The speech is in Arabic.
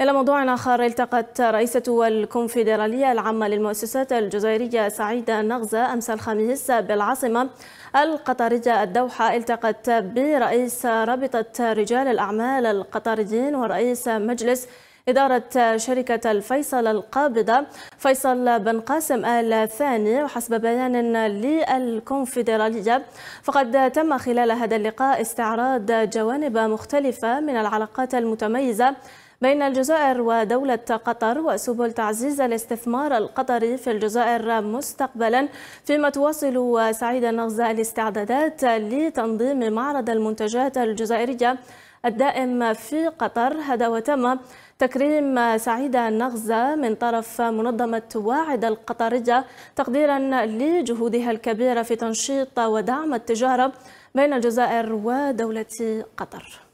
إلى موضوع آخر التقت رئيسة الكونفدرالية العامة للمؤسسات الجزائرية سعيدة نغزة أمس الخميس بالعاصمة القطرية الدوحة التقت برئيس رابطة رجال الأعمال القطريين ورئيس مجلس إدارة شركة الفيصل القابضة فيصل بن قاسم آل ثاني وحسب بيان للكونفدرالية فقد تم خلال هذا اللقاء استعراض جوانب مختلفة من العلاقات المتميزة بين الجزائر ودولة قطر وسبل تعزيز الاستثمار القطري في الجزائر مستقبلا فيما تواصل سعيد النغزة الاستعدادات لتنظيم معرض المنتجات الجزائرية الدائم في قطر هذا وتم تكريم سعيدة النغزة من طرف منظمة واعد القطرية تقديرا لجهودها الكبيرة في تنشيط ودعم التجارة بين الجزائر ودولة قطر